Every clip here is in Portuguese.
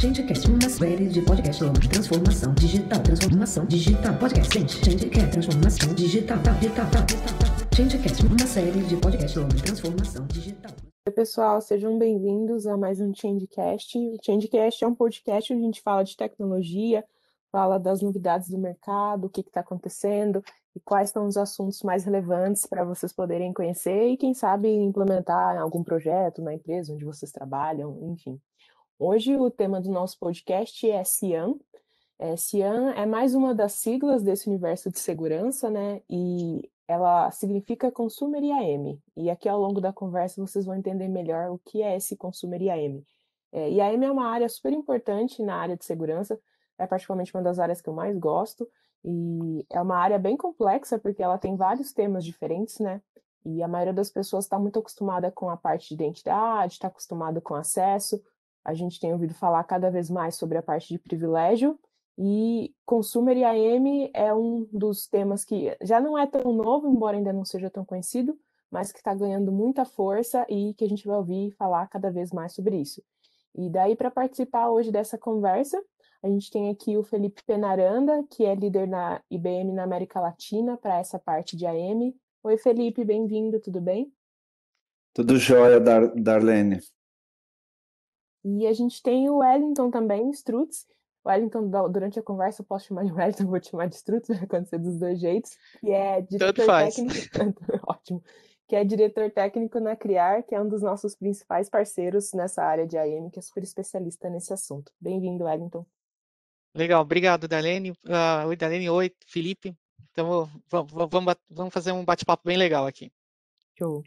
GenteCast, uma série de podcast sobre transformação digital, transformação digital, podcast, gente, gente transformação digital, digital, digital. GenteCast, uma série de podcast sobre transformação digital. Oi, pessoal, sejam bem-vindos a mais um ChangeCast. O ChangeCast é um podcast onde a gente fala de tecnologia, fala das novidades do mercado, o que está acontecendo e quais são os assuntos mais relevantes para vocês poderem conhecer e, quem sabe, implementar algum projeto na empresa onde vocês trabalham, enfim. Hoje o tema do nosso podcast é SIAM. É, é mais uma das siglas desse universo de segurança, né? E ela significa Consumer IAM. E aqui ao longo da conversa vocês vão entender melhor o que é esse Consumer IAM. É, IAM é uma área super importante na área de segurança, é particularmente uma das áreas que eu mais gosto. E é uma área bem complexa porque ela tem vários temas diferentes, né? E a maioria das pessoas está muito acostumada com a parte de identidade, está acostumada com acesso, a gente tem ouvido falar cada vez mais sobre a parte de privilégio e consumer e AM é um dos temas que já não é tão novo, embora ainda não seja tão conhecido, mas que está ganhando muita força e que a gente vai ouvir falar cada vez mais sobre isso. E daí, para participar hoje dessa conversa, a gente tem aqui o Felipe Penaranda, que é líder na IBM na América Latina para essa parte de AM. Oi, Felipe, bem-vindo, tudo bem? Tudo jóia, Dar Darlene. E a gente tem o Wellington também, Struts. O Wellington, durante a conversa, eu posso chamar de Wellington, vou te chamar de Struts, vai acontecer dos dois jeitos. Que é diretor Tanto faz. técnico. Ótimo. Que é diretor técnico na Criar, que é um dos nossos principais parceiros nessa área de AM, que é super especialista nesse assunto. Bem-vindo, Wellington. Legal, obrigado, Dalene. Uh, oi, Dalene, oi, Felipe. Então, vamos, vamos, vamos fazer um bate-papo bem legal aqui. Show.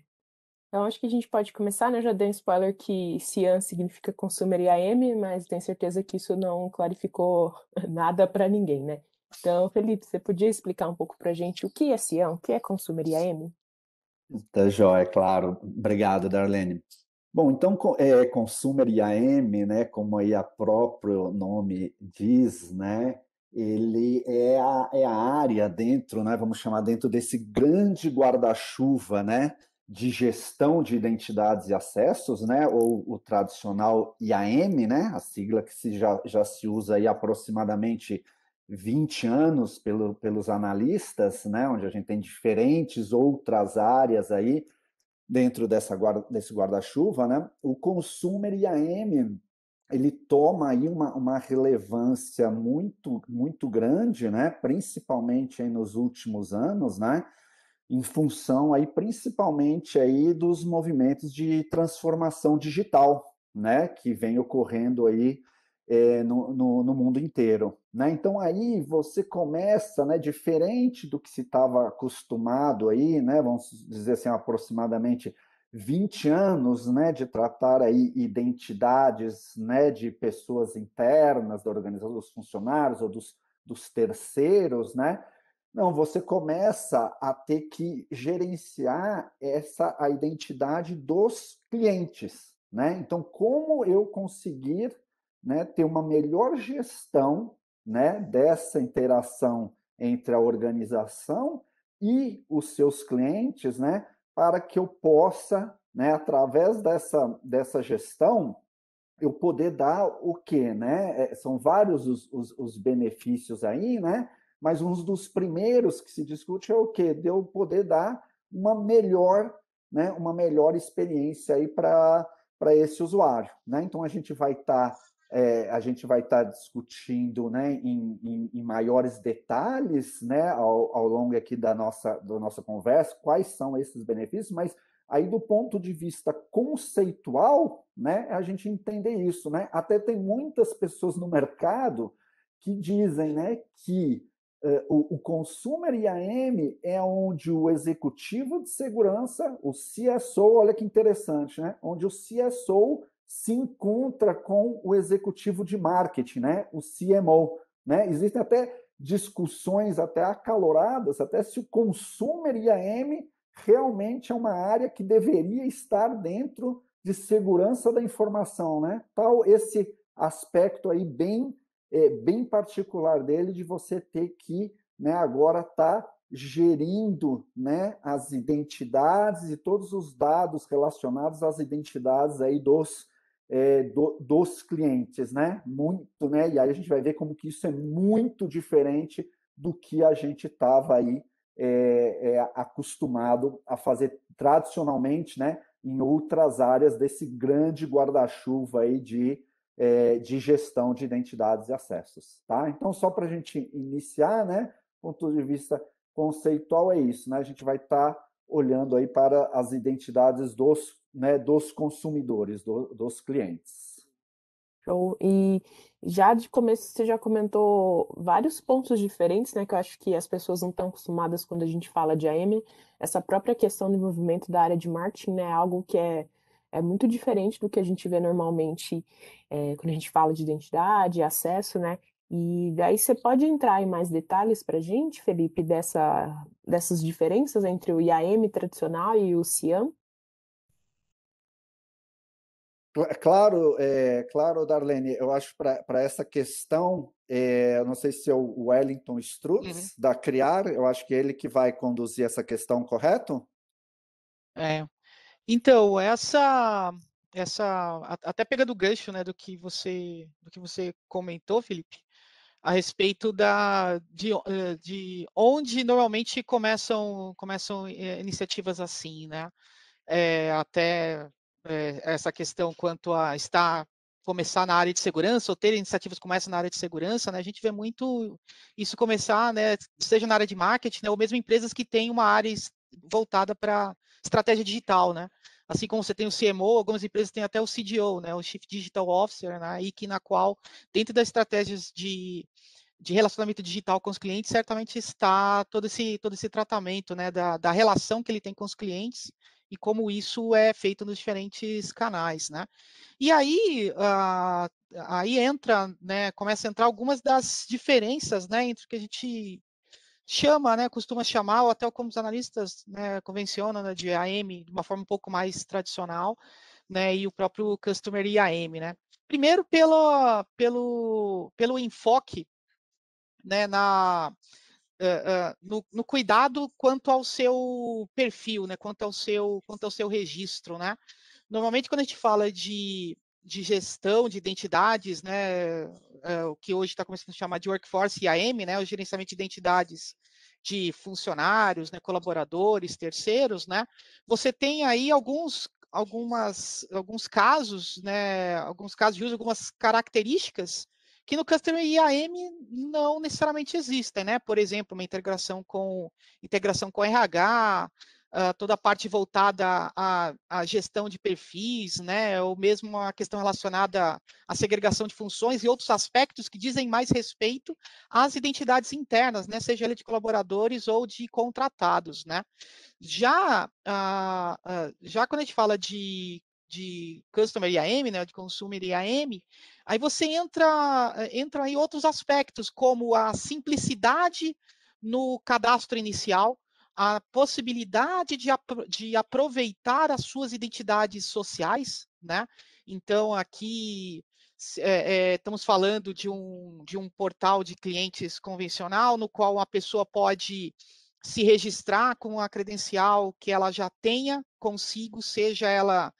Então, acho que a gente pode começar, né? Eu já dei um spoiler que CIAN significa Consumer e AM, mas tenho certeza que isso não clarificou nada para ninguém, né? Então, Felipe, você podia explicar um pouco para a gente o que é CIAN, o que é Consumer e AM? Tá joia, é claro. Obrigado, Darlene. Bom, então, é, Consumer e AM, né, como aí a próprio nome diz, né, ele é a, é a área dentro, né, vamos chamar dentro desse grande guarda-chuva, né, de gestão de identidades e acessos, né, ou o tradicional IAM, né, a sigla que se já, já se usa aí aproximadamente 20 anos pelo, pelos analistas, né, onde a gente tem diferentes outras áreas aí dentro dessa guarda, desse guarda-chuva, né, o consumer IAM ele toma aí uma, uma relevância muito muito grande, né, principalmente nos últimos anos, né, em função aí principalmente aí dos movimentos de transformação digital, né, que vem ocorrendo aí é, no, no, no, mundo inteiro, né? Então aí você começa, né, diferente do que se estava acostumado aí, né, vamos dizer assim aproximadamente 20 anos, né, de tratar aí identidades, né, de pessoas internas da organização, dos funcionários ou dos, dos terceiros, né? Não, você começa a ter que gerenciar essa a identidade dos clientes, né? Então, como eu conseguir, né, ter uma melhor gestão, né, dessa interação entre a organização e os seus clientes, né, para que eu possa, né, através dessa dessa gestão, eu poder dar o quê, né? É, são vários os, os, os benefícios aí, né? mas um dos primeiros que se discute é o quê? De eu poder dar uma melhor, né, uma melhor experiência aí para esse usuário. Né? Então a gente vai estar tá, é, a gente vai estar tá discutindo né, em, em, em, maiores detalhes né, ao, ao longo aqui da nossa, da nossa conversa quais são esses benefícios, mas aí do ponto de vista conceitual, né, a gente entender isso, né? Até tem muitas pessoas no mercado que dizem, né, que o, consumer IAM é onde o executivo de segurança, o CSO, olha que interessante, né? Onde o CSO se encontra com o executivo de marketing, né? O CMO, né? Existem até discussões até acaloradas, até se o consumer IAM realmente é uma área que deveria estar dentro de segurança da informação, né? Tal esse aspecto aí bem é, bem particular dele de você ter que né, agora estar tá gerindo né, as identidades e todos os dados relacionados às identidades aí dos, é, do, dos clientes, né? Muito, né? E aí a gente vai ver como que isso é muito diferente do que a gente estava aí é, é, acostumado a fazer tradicionalmente, né? Em outras áreas desse grande guarda-chuva aí de é, de gestão de identidades e acessos. Tá? Então, só para a gente iniciar, né, ponto de vista conceitual é isso. Né? A gente vai estar tá olhando aí para as identidades dos, né, dos consumidores, do, dos clientes. Show. E já de começo você já comentou vários pontos diferentes, né? Que eu acho que as pessoas não estão acostumadas quando a gente fala de AM. Essa própria questão do envolvimento da área de marketing né, é algo que é é muito diferente do que a gente vê normalmente é, quando a gente fala de identidade, acesso, né? E daí você pode entrar em mais detalhes para a gente, Felipe, dessa, dessas diferenças entre o IAM tradicional e o CIAM? É claro, é, claro, Darlene, eu acho para essa questão, é, eu não sei se é o Wellington Strutz, uhum. da Criar, eu acho que é ele que vai conduzir essa questão, correto? É, então, essa essa até pegando o gancho, né, do que você do que você comentou, Felipe, a respeito da de, eh, de onde normalmente começam começam eh, iniciativas assim, né? É, até é, essa questão quanto a estar começar na área de segurança ou ter iniciativas que começam na área de segurança, né? A gente vê muito isso começar, né? Seja na área de marketing, né? Ou mesmo empresas que têm uma área voltada para estratégia digital, né? Assim como você tem o CMO, algumas empresas têm até o CDO, né? O Chief Digital Officer, né? E que na qual, dentro das estratégias de, de relacionamento digital com os clientes, certamente está todo esse, todo esse tratamento, né? Da, da relação que ele tem com os clientes e como isso é feito nos diferentes canais, né? E aí, uh, aí entra, né, começa a entrar algumas das diferenças, né, entre o que a gente chama, né, costuma chamar, ou até como os analistas né, convencionam né, de AM, de uma forma um pouco mais tradicional, né, e o próprio Customer IAM, né. Primeiro pelo, pelo, pelo enfoque né, na, uh, uh, no, no, cuidado quanto ao seu perfil, né, quanto, ao seu, quanto ao seu registro, né. Normalmente quando a gente fala de, de gestão de identidades, né, eh, o que hoje está começando a chamar de Workforce IAM, né, o gerenciamento de identidades de funcionários, né, colaboradores, terceiros, né, você tem aí alguns algumas alguns casos, né, alguns casos de uso, algumas características que no Customer IAM não necessariamente existem, né? Por exemplo, uma integração com integração com RH, ah, toda a parte voltada à, à, gestão de perfis, né, ou mesmo a questão relacionada à segregação de funções e outros aspectos que dizem mais respeito às identidades internas, né, seja ele de colaboradores ou de contratados, né. Já, uh, uh, já quando a gente fala de de customer IAM, né, de consumer IAM, aí você entra, entra em outros aspectos, como a simplicidade no cadastro inicial, a possibilidade de, de aproveitar as suas identidades sociais, né? Então, aqui é, é, estamos falando de um, de um portal de clientes convencional, no qual a pessoa pode se registrar com a credencial que ela já tenha consigo, seja ela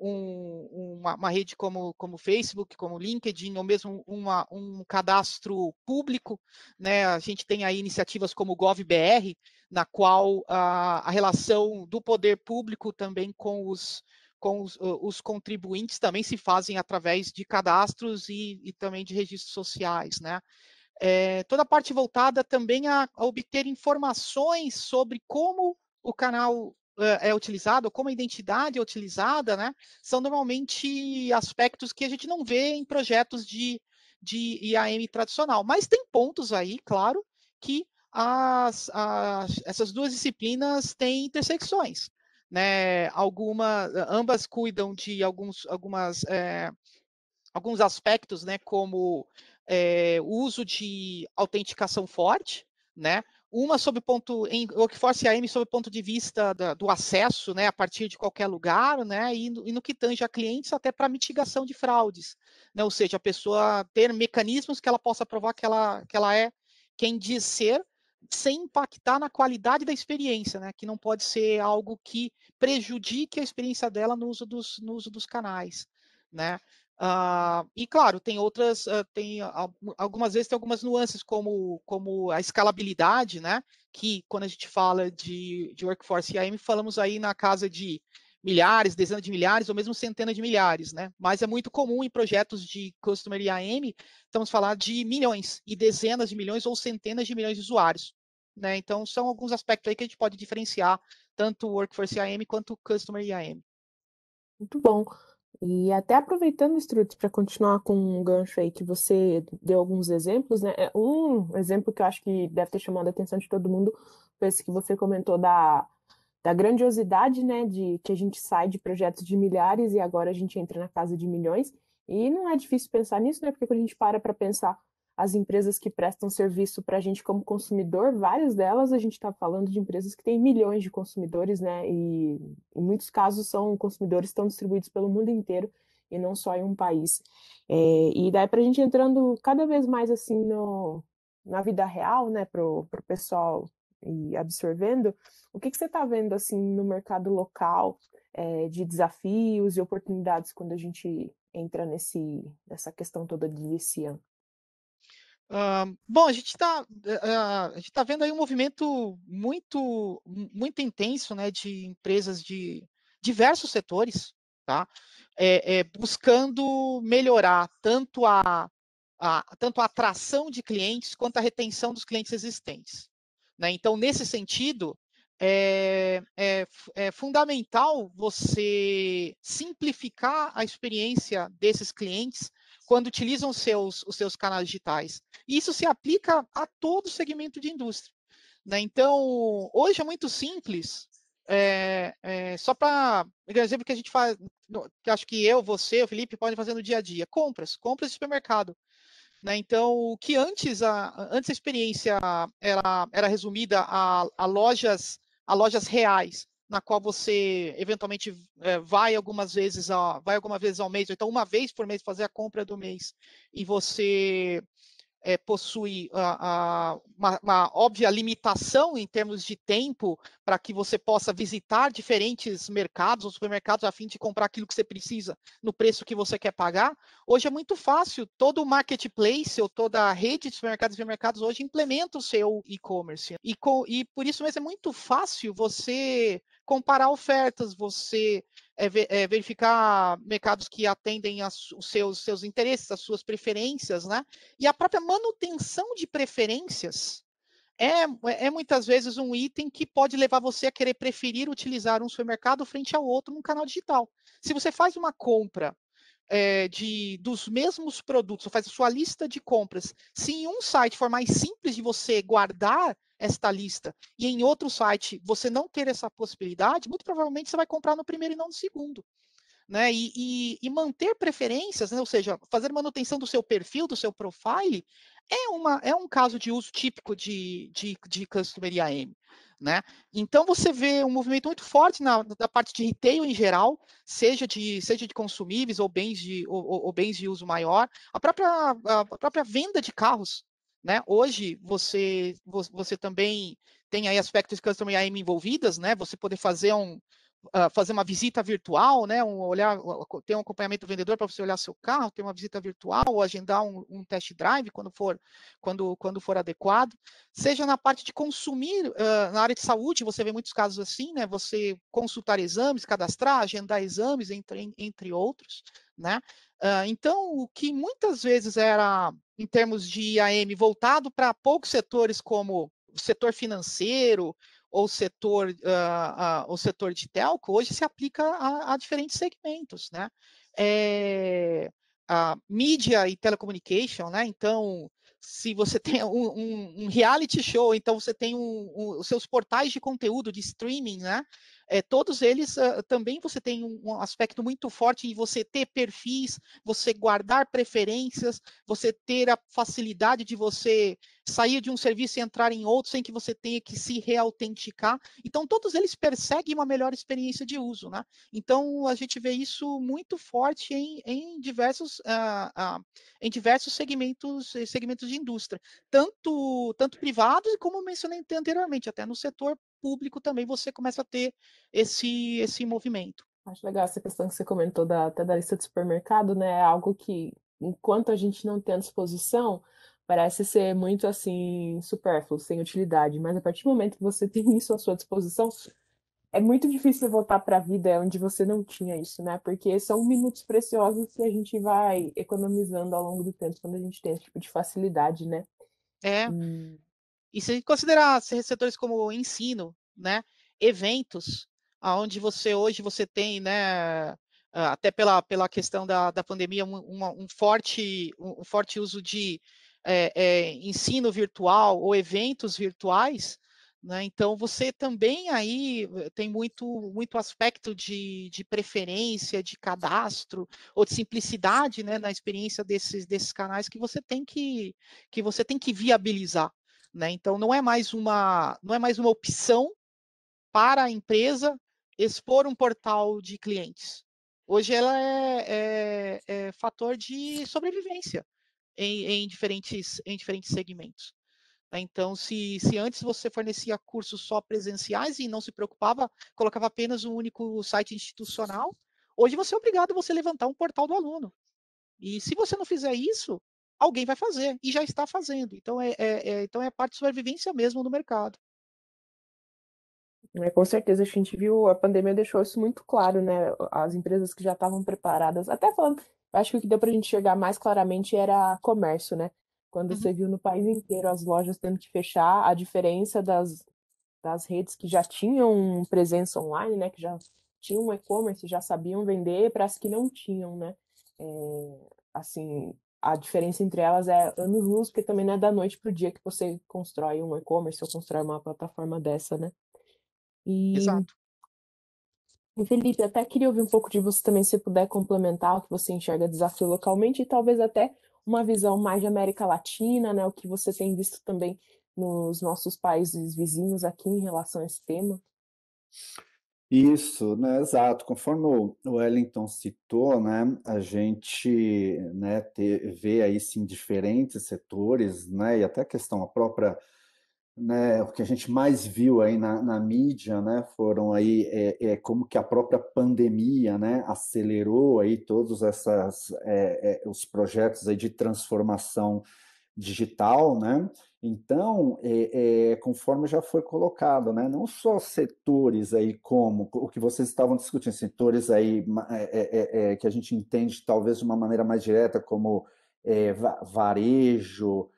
um, uma, uma, rede como, como Facebook, como LinkedIn, ou mesmo uma, um cadastro público. Né? A gente tem aí iniciativas como o GovBR, na qual a, a relação do poder público também com os, com os, os, contribuintes também se fazem através de cadastros e, e também de registros sociais, né? É, toda a parte voltada também a, a obter informações sobre como o canal é utilizado, como a identidade é utilizada, né, são normalmente aspectos que a gente não vê em projetos de, de IAM tradicional. Mas tem pontos aí, claro, que as, as, essas duas disciplinas têm intersecções. Né? Alguma, ambas cuidam de alguns, algumas, é, alguns aspectos, né, como é, eh, o uso de autenticação forte, né? Uma sobre ponto em Workforce AM sobre o ponto de vista da, do acesso, né, a partir de qualquer lugar, né, e no, e no que tange a clientes até para mitigação de fraudes, né, ou seja, a pessoa ter mecanismos que ela possa provar que ela, que ela é quem diz ser, sem impactar na qualidade da experiência, né, que não pode ser algo que prejudique a experiência dela no uso dos, no uso dos canais, né. Uh, e claro, tem outras, uh, tem algumas vezes tem algumas nuances, como, como a escalabilidade, né? Que quando a gente fala de, de workforce IAM, falamos aí na casa de milhares, dezenas de milhares, ou mesmo centenas de milhares, né? Mas é muito comum em projetos de Customer IAM, estamos falando de milhões e dezenas de milhões ou centenas de milhões de usuários. Né? Então, são alguns aspectos aí que a gente pode diferenciar tanto o Workforce IAM quanto o Customer IAM. Muito bom. E até aproveitando, Strutz, para continuar com um gancho aí que você deu alguns exemplos, né? É, um exemplo que eu acho que deve ter chamado a atenção de todo mundo foi esse que você comentou da, da grandiosidade, né? De que a gente sai de projetos de milhares e agora a gente entra na casa de milhões. E não é difícil pensar nisso, né? Porque quando a gente para para pensar as empresas que prestam serviço para a gente como consumidor, várias delas a gente está falando de empresas que têm milhões de consumidores, né? E em muitos casos são consumidores estão distribuídos pelo mundo inteiro e não só em um país. É, e daí para a gente entrando cada vez mais assim no, na vida real, né, pro, pro pessoal e absorvendo, o que, que você está vendo assim no mercado local é, de desafios e oportunidades quando a gente entra nesse, nessa questão toda de VCM? Uh, bom, a gente está uh, eh, eh, a gente tá vendo aí um movimento muito muito intenso, né, de empresas de diversos setores, tá? É, é, buscando melhorar tanto a, a tanto a atração de clientes quanto a retenção dos clientes existentes. Né? Então, nesse sentido, é, é, é, fundamental você simplificar a experiência desses clientes quando utilizam seus, os seus canais digitais. Isso se aplica a todo segmento de indústria. Né? Então, hoje é muito simples, é, é, só para exemplo que a gente faz, que acho que eu, você, o Felipe podem fazer no dia a dia, compras, compras de supermercado. Né? Então, o que antes a, antes a experiência era, era resumida a, a lojas a lojas reais na qual você eventualmente é, vai algumas vezes a, vai alguma vez ao mês, ou então uma vez por mês fazer a compra do mês, e você é, possui a, a, uma, uma, óbvia limitação em termos de tempo para que você possa visitar diferentes mercados ou supermercados a fim de comprar aquilo que você precisa no preço que você quer pagar, hoje é muito fácil. Todo marketplace ou toda a rede de supermercados e supermercados hoje implementa o seu e-commerce. E, e por isso mesmo é muito fácil você comparar ofertas, você é, é, verificar mercados que atendem as, os seus, seus interesses, as suas preferências, né? E a própria manutenção de preferências é, é muitas vezes um item que pode levar você a querer preferir utilizar um supermercado frente ao outro num canal digital. Se você faz uma compra é, de, dos mesmos produtos, ou faz a sua lista de compras, se em um site for mais simples de você guardar esta lista e em outro site você não ter essa possibilidade, muito provavelmente você vai comprar no primeiro e não no segundo. Né? E, e, e manter preferências, né? ou seja, fazer manutenção do seu perfil, do seu profile, é, uma, é um caso de uso típico de, de, de Customer IAM. Né? Então você vê um movimento muito forte na, parte de retail em geral, seja de, seja de consumíveis ou bens de, ou, ou, bens de uso maior, a própria, a própria venda de carros. Né? Hoje você, você também tem aí aspectos que customer IAM envolvidas, né? Você poder fazer um, ah, fazer uma visita virtual, né? Um olhar, ter um acompanhamento do vendedor para você olhar seu carro, ter uma visita virtual, ou agendar um, um, test drive quando for, quando, quando for adequado. Seja na parte de consumir, uh, na área de saúde, você vê muitos casos assim, né? Você consultar exames, cadastrar, agendar exames, entre, entre outros, né? Uh, então, o que muitas vezes era, em termos de IAM, voltado para poucos setores como o setor financeiro, ou setor, uh, ah, uh, ah, o setor de telco, hoje se aplica a, a diferentes segmentos, né? É, a mídia e telecommunication, né? Então, se você tem um, um, um reality show, então você tem um, os seus portais de conteúdo de streaming, né? é, todos eles uh, também você tem um, um, aspecto muito forte em você ter perfis, você guardar preferências, você ter a facilidade de você sair de um serviço e entrar em outro sem que você tenha que se reautenticar. Então, todos eles perseguem uma melhor experiência de uso, né? Então, a gente vê isso muito forte em, em diversos, uh, uh, em diversos segmentos, segmentos de indústria, tanto, tanto privados como mencionei anteriormente, até no setor público também você começa a ter esse, esse movimento. Acho legal essa questão que você comentou da, até da lista de supermercado, né? É algo que, enquanto a gente não tem à disposição, parece ser muito assim, supérfluo, sem utilidade. Mas a partir do momento que você tem isso à sua disposição, é muito difícil voltar para a vida onde você não tinha isso, né? Porque são minutos preciosos que a gente vai economizando ao longo do tempo quando a gente tem esse tipo de facilidade, né? É. E se considerar setores como ensino, né, eventos, aonde você hoje você tem, né, ah, até pela, pela questão da, da pandemia, um, um forte, um, um forte uso de é, é, ensino virtual ou eventos virtuais, né? Então, você também aí eh, tem muito, muito aspecto de, de preferência, de cadastro, ou de simplicidade né? na experiência desses, desses canais que você tem que, que você tem que viabilizar. Né? Então não é mais uma não é mais uma opção para a empresa expor um portal de clientes. Hoje ela é, é, é fator de sobrevivência em, em, diferentes, em diferentes segmentos. Né, então, se, se antes você fornecia cursos só presenciais e não se preocupava, colocava apenas um único site institucional, hoje você é obrigado a você levantar um portal do aluno. E se você não fizer isso, alguém vai fazer e já está fazendo. Então é, é, é então é a parte de sobrevivência mesmo do mercado. É, com certeza, a gente viu, a pandemia deixou isso muito claro, né? As empresas que já estavam preparadas, até falando, acho que o que deu para a gente chegar mais claramente era comércio, né? Quando uhum. você viu no país inteiro as lojas tendo que fechar, a diferença das, das redes que já tinham presença online, né? Que já tinham e-commerce, já sabiam vender, para as que não tinham, né? É, assim, a diferença entre elas é anos luz, porque também não é da noite para o dia que você constrói um e-commerce ou constrói uma plataforma dessa, né? E... Exato. E Felipe, até queria ouvir um pouco de você também, se puder complementar o que você enxerga desafio localmente e talvez até uma visão mais de América Latina, né? O que você tem visto também nos nossos países vizinhos aqui em relação a esse tema. Isso, né, exato. Conforme o Wellington citou, né, a gente né, ter, vê aí sim diferentes setores, né, e até a questão a própria, né, o que a gente mais viu aí na, na mídia, né, foram aí é, é, como que a própria pandemia, né, acelerou aí todos essas é, é, os projetos aí de transformação digital, né? Então, é, é, conforme já foi colocado, né? Não só setores aí como o que vocês estavam discutindo, setores aí é, é, é, é, que a gente entende talvez de uma maneira mais direta, como varejo,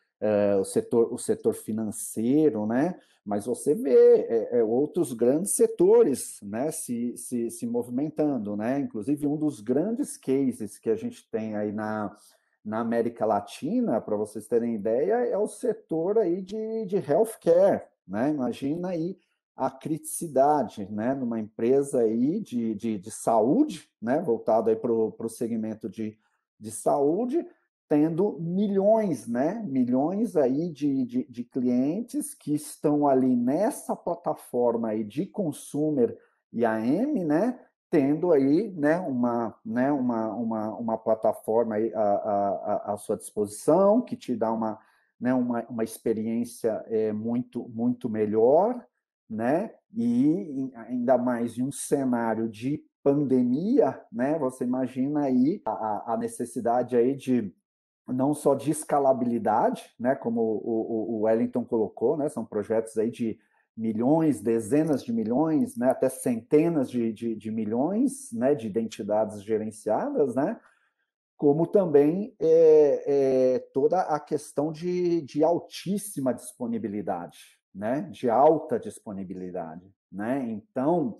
o, setor, o setor financeiro, né? Mas você vê outros grandes setores né? se, se, se movimentando, né? Inclusive, um dos grandes cases que a gente tem aí na, na América Latina, para vocês terem ideia, é o setor aí de, de healthcare, né? Imagina aí a criticidade, né? Numa empresa aí de, de, de saúde, né? Voltado aí para o segmento de, de saúde, tendo milhões, né? Milhões aí de, de, de, clientes que estão ali nessa plataforma aí de consumer e AM, né? tendo aí né, uma, né, uma, uma, uma plataforma aí à, à, à sua disposição, que te dá uma, né, uma, uma experiência é, muito, muito melhor, né? E ainda mais em um cenário de pandemia, né? Você imagina aí a, a necessidade aí de não só de escalabilidade, né? Como o, o, o Wellington colocou, né? São projetos aí de milhões, dezenas de milhões, né, até centenas de, de, de milhões né, de identidades gerenciadas, né, como também é, é, toda a questão de, de altíssima disponibilidade, né, de alta disponibilidade. Né? Então,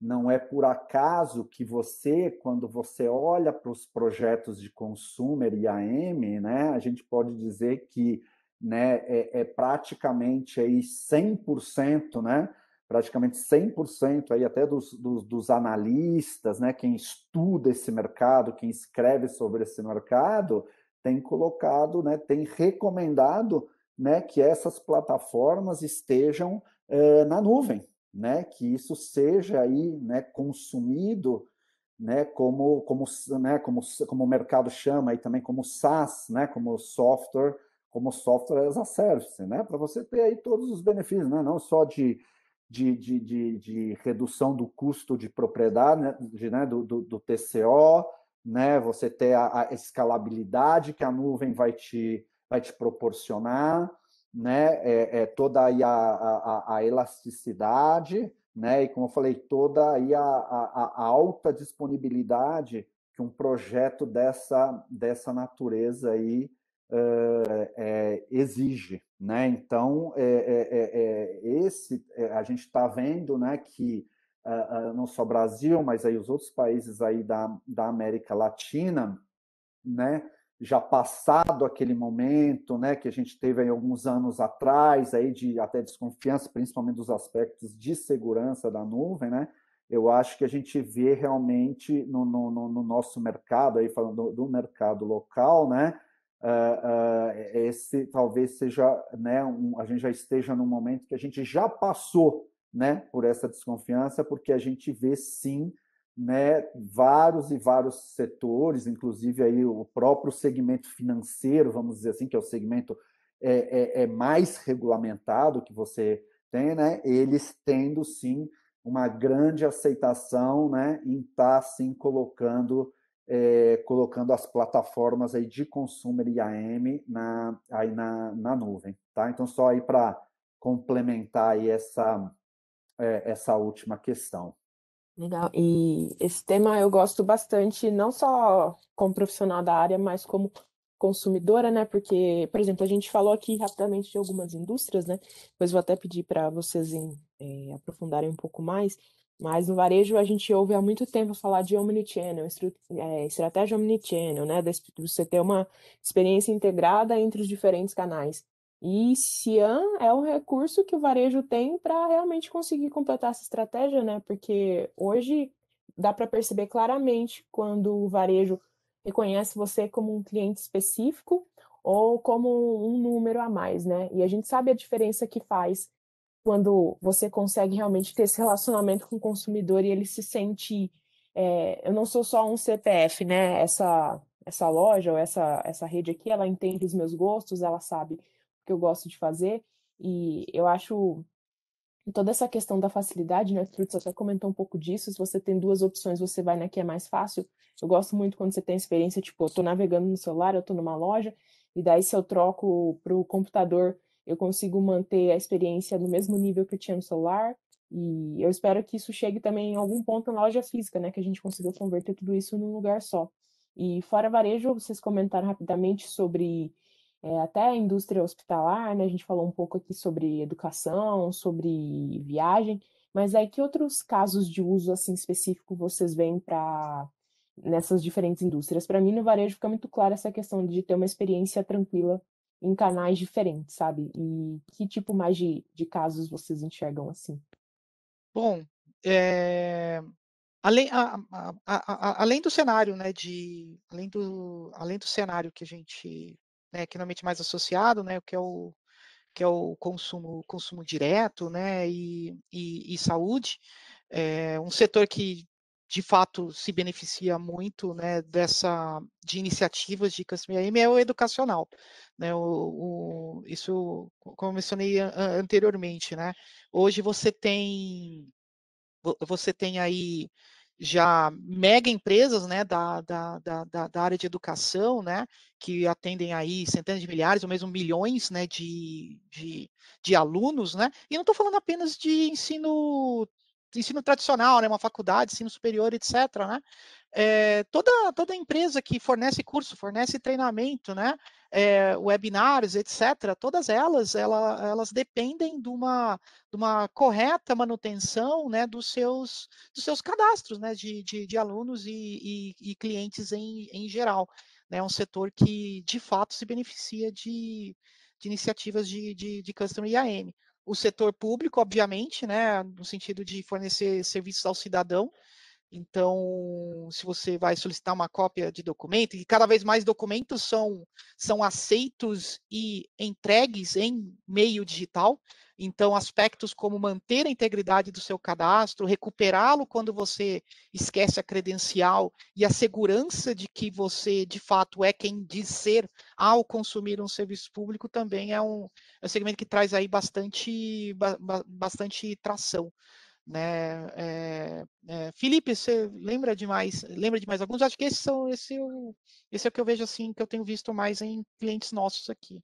não é por acaso que você, quando você olha para os projetos de consumer e AM, né, a gente pode dizer que né, é, é praticamente aí 100%, né, praticamente 100% aí até dos, dos, dos, analistas, né, quem estuda esse mercado, quem escreve sobre esse mercado, tem colocado, né, tem recomendado né, que essas plataformas estejam eh, na nuvem, né, que isso seja aí, né, consumido né, como, como, né, como, como o mercado chama aí também como SaaS, né, como software como software as a service, né? Para você ter aí todos os benefícios, né? Não só de, de, de, de, de redução do custo de propriedade, né? De, né? Do, do, do, TCO, né? Você ter a, a, escalabilidade que a nuvem vai te, vai te proporcionar, né? É, é toda aí a, a, a, elasticidade, né? E como eu falei, toda aí a, a, a alta disponibilidade que um projeto dessa, dessa natureza aí é, exige, né? Então é, é, é, é esse a gente está vendo, né, que ah, ah, não só Brasil, mas aí os outros países aí da, da América Latina, né, já passado aquele momento, né, que a gente teve aí alguns anos atrás aí de até desconfiança, principalmente dos aspectos de segurança da nuvem, né? Eu acho que a gente vê realmente no, no, no nosso mercado aí falando do mercado local, né? uh, uh, esse talvez seja, né, um, a gente já esteja num momento que a gente já passou, né, por essa desconfiança, porque a gente vê sim, né, vários e vários setores, inclusive aí o próprio segmento financeiro, vamos dizer assim, que é o segmento é, é, é mais regulamentado que você tem, né, eles tendo sim uma grande aceitação, né, em estar tá, sim colocando é, colocando as plataformas aí de consumer e AM na, aí na, na nuvem. Tá? Então, só aí para complementar aí essa, é, essa última questão. Legal. E esse tema eu gosto bastante, não só como profissional da área, mas como consumidora, né? Porque, por exemplo, a gente falou aqui rapidamente de algumas indústrias, né? Mas vou até pedir para vocês em, eh, aprofundarem um pouco mais. Mas no varejo a gente ouve há muito tempo falar de omnichannel, é, estratégia omnichannel, né? De você ter uma experiência integrada entre os diferentes canais. E Cian é um recurso que o varejo tem para realmente conseguir completar essa estratégia, né? Porque hoje dá para perceber claramente quando o varejo reconhece você como um cliente específico ou como um número a mais, né? E a gente sabe a diferença que faz quando você consegue realmente ter esse relacionamento com o consumidor e ele se sente, é, eu não sou só um CPF, né? Essa essa loja ou essa essa rede aqui, ela entende os meus gostos, ela sabe o que eu gosto de fazer e eu acho toda essa questão da facilidade, né? Trutz até comentou um pouco disso. Se você tem duas opções, você vai na que é mais fácil. Eu gosto muito quando você tem experiência, tipo, eu tô navegando no celular, eu tô numa loja e daí se eu troco pro computador eu consigo manter a experiência no mesmo nível que eu tinha no celular. E eu espero que isso chegue também em algum ponto na loja física, né? Que a gente consiga converter tudo isso num lugar só. E fora varejo, vocês comentaram rapidamente sobre é, até a indústria hospitalar, né? A gente falou um pouco aqui sobre educação, sobre viagem. Mas aí que outros casos de uso assim específico vocês veem para nessas diferentes indústrias? Para mim no varejo fica muito clara essa questão de ter uma experiência tranquila em canais diferentes, sabe? E que tipo mais de, de casos vocês enxergam assim? Bom, é... além, a, a, a, além do cenário, né, de além do, além do cenário que a gente, né, que é normalmente mais associado, né, que é o que é o consumo, consumo direto, né, e, e, e saúde, é um setor que de fato se beneficia muito né, dessa de iniciativas de customization é o educacional, né? O, o, isso como eu mencionei anteriormente, né? Hoje você tem você tem aí já mega empresas né, da, da, da, da, área de educação, né, que atendem aí centenas de milhares ou mesmo milhões né, de, de, de alunos, né, e não estou falando apenas de ensino ensino tradicional, né, uma faculdade, ensino superior, etc. Né? É, toda, toda empresa que fornece curso, fornece treinamento, né, é, eh, webinários, etc., todas elas, ela, elas dependem de uma, de uma correta manutenção né, dos, seus, dos seus cadastros né, de, de, de alunos e, e, e clientes em, em geral. Né? É um setor que, de fato, se beneficia de, de iniciativas de, de, de Customer IAM o setor público, obviamente, né, no sentido de fornecer serviços ao cidadão, então, se você vai solicitar uma cópia de documento, e cada vez mais documentos são, são aceitos e entregues em meio digital, então aspectos como manter a integridade do seu cadastro, recuperá-lo quando você esquece a credencial e a segurança de que você de fato é quem diz ser ao consumir um serviço público também é um, é um segmento que traz aí bastante, bastante tração. Né? É, é, Felipe, você lembra de mais, lembra de mais alguns? Acho que esses são, esse, eu, é esse é o que eu vejo assim, que eu tenho visto mais em clientes nossos aqui.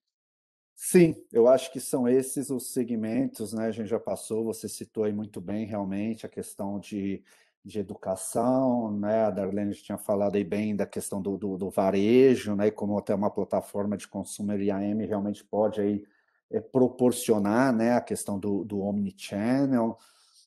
Sim, eu acho que são esses os segmentos, né? A gente já passou, você citou aí muito bem realmente a questão de, de educação, né? A Darlene já tinha falado aí bem da questão do, do, do varejo, né? como até uma plataforma de consumer IAM realmente pode aí é, proporcionar, né? A questão do, do omnichannel, channel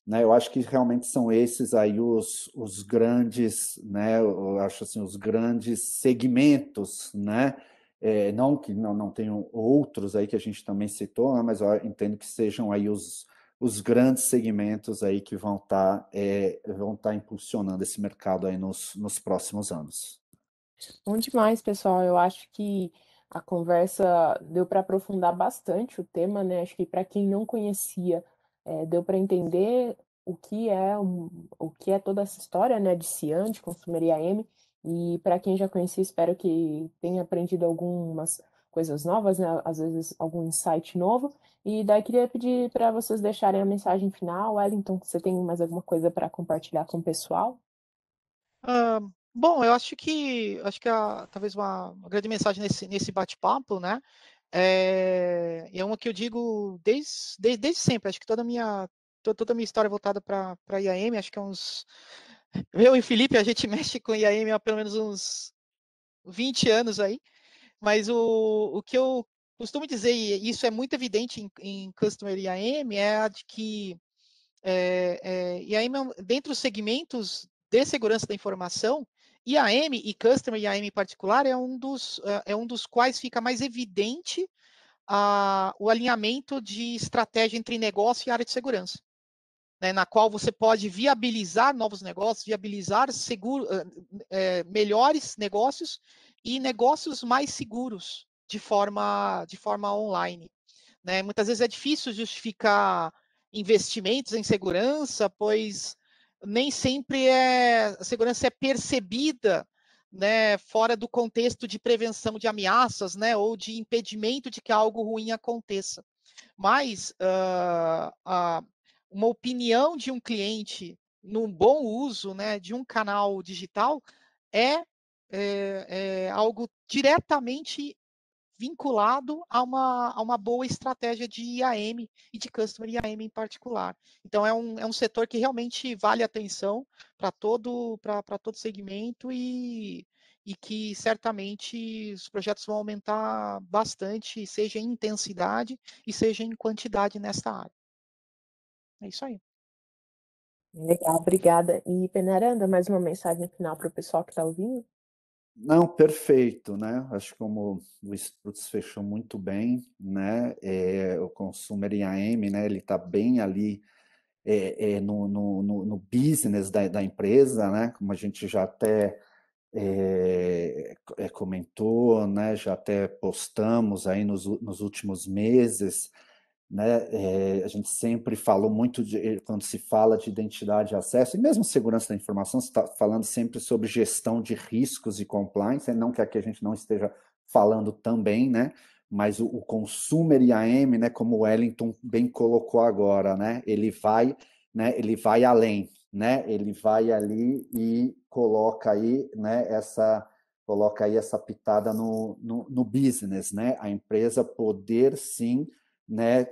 né? Eu acho que realmente são esses aí os, os grandes, né? Eu acho assim, os grandes segmentos, né? É, não que não, não tenham outros aí que a gente também citou, né? mas eu entendo que sejam aí os, os grandes segmentos aí que vão estar tá, é, vão tá impulsionando esse mercado aí nos, nos próximos anos. Bom demais, pessoal. Eu acho que a conversa deu para aprofundar bastante o tema, né? Acho que para quem não conhecia é, deu para entender o que é um, o que é toda essa história né, de CIAN, de Consumeria IAM, e para quem já conhecia, espero que tenha aprendido algumas coisas novas, né? às vezes algum insight novo. E daí queria pedir para vocês deixarem a mensagem final. Wellington, você tem mais alguma coisa para compartilhar com o pessoal? Ah, bom, eu acho que acho que a, talvez uma, uma grande mensagem nesse, nesse bate-papo, né? É, é uma que eu digo desde, desde, desde sempre. Acho que toda a minha, toda a minha história voltada para IAM, acho que é uns. Eu e Felipe, a gente mexe com IAM há pelo menos uns 20 anos aí. Mas o, o que eu costumo dizer, e isso é muito evidente em, em Customer IAM, é a de que eh, eh, é, é, IAM, dentro dos segmentos de segurança da informação, IAM e Customer IAM em particular é um dos, eh, é um dos quais fica mais evidente a, ah, o alinhamento de estratégia entre negócio e área de segurança. Né, na qual você pode viabilizar novos negócios, viabilizar seguro, é, melhores negócios e negócios mais seguros de forma, de forma online. Né? Muitas vezes é difícil justificar investimentos em segurança, pois nem sempre é, a segurança é percebida né, fora do contexto de prevenção de ameaças né, ou de impedimento de que algo ruim aconteça. Mas uh, uma opinião de um cliente num bom uso né, de um canal digital é, é, é algo diretamente vinculado a uma, a uma boa estratégia de IAM e de Customer IAM em particular. Então, é um, é um setor que realmente vale atenção para todo, para todo segmento e, e que certamente os projetos vão aumentar bastante, seja em intensidade e seja em quantidade nesta área. É isso aí. Legal, obrigada. E Penaranda, mais uma mensagem final para o pessoal que está ouvindo? Não, perfeito, né? Acho que como o Strutz fechou muito bem, né? É, o Consumer em né? Ele está bem ali é, é, no, no, no, business da, da empresa, né? Como a gente já até é, comentou, né? Já até postamos aí nos, nos últimos meses, né? É, a gente sempre falou muito de, eh, quando se fala de identidade e acesso, e mesmo segurança da informação, se está falando sempre sobre gestão de riscos e compliance, né? não que aqui a gente não esteja falando também, né? Mas o, o consumer e a M, né, como o Wellington bem colocou agora, né? Ele vai, né? Ele vai além, né? Ele vai ali e coloca aí, né? Essa coloca aí essa pitada no, no, no business, né? A empresa poder sim né,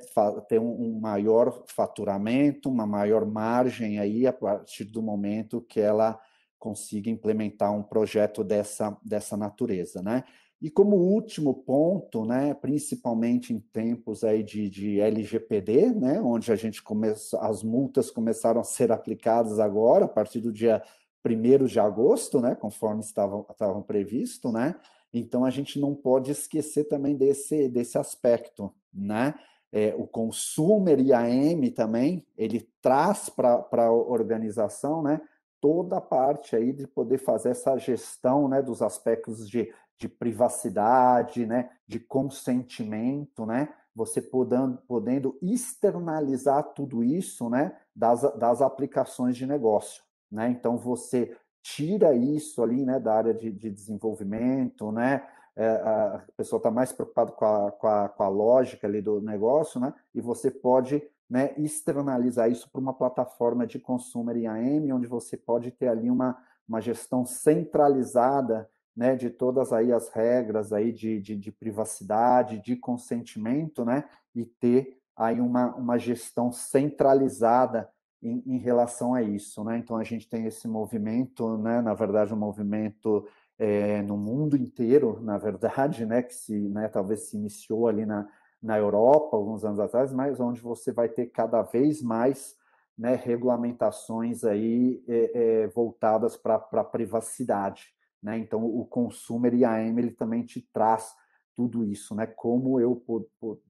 ter um maior faturamento, uma maior margem aí a partir do momento que ela consiga implementar um projeto dessa, dessa natureza, né? E como último ponto, né, principalmente em tempos aí de, de LGPD, né, onde a gente começou, as multas começaram a ser aplicadas agora, a partir do dia 1 de agosto, né, conforme estavam, estavam previsto, né? Então a gente não pode esquecer também desse, desse aspecto, né? é, o consumer e a M também, ele traz para a organização né, toda a parte aí de poder fazer essa gestão né, dos aspectos de, de privacidade, né, de consentimento, né, você podendo, podendo externalizar tudo isso né, das, das aplicações de negócio. Né? Então você tira isso ali né, da área de, de desenvolvimento, né? é, a pessoa está mais preocupada com a, com, a, com a lógica ali do negócio, né? E você pode né, externalizar isso para uma plataforma de consumer IAM, AM, onde você pode ter ali uma, uma gestão centralizada né, de todas aí as regras aí de, de, de privacidade, de consentimento, né? E ter aí uma, uma gestão centralizada em, em, relação a isso, né? Então a gente tem esse movimento, né? Na verdade, um movimento é, no mundo inteiro, na verdade, né, que se, né, talvez se iniciou ali na, na Europa alguns anos atrás, mas onde você vai ter cada vez mais né, regulamentações aí é, é, voltadas para a privacidade. Né? Então, o Consumer e a ele também te traz tudo isso, né? como eu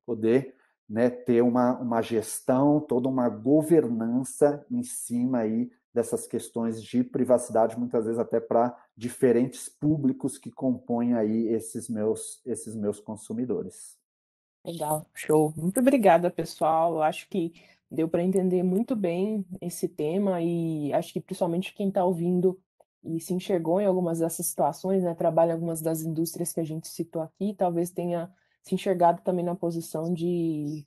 poder né, ter uma, uma gestão, toda uma governança em cima aí dessas questões de privacidade, muitas vezes até para diferentes públicos que compõem aí esses meus, esses meus consumidores. Legal, show. Muito obrigada, pessoal. Eu acho que deu para entender muito bem esse tema e acho que principalmente quem está ouvindo e se enxergou em algumas dessas situações, né, trabalha em algumas das indústrias que a gente citou aqui, talvez tenha se enxergado também na posição de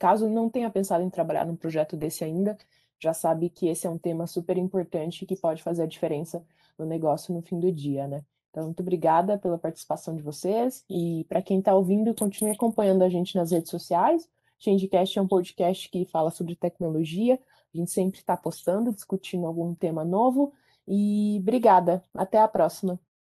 caso não tenha pensado em trabalhar num projeto desse ainda, já sabe que esse é um tema super importante que pode fazer a diferença no negócio no fim do dia, né? Então, muito obrigada pela participação de vocês e para quem está ouvindo, continue acompanhando a gente nas redes sociais. Changecast é um podcast que fala sobre tecnologia. A gente sempre está postando, discutindo algum tema novo. E obrigada. Até a próxima.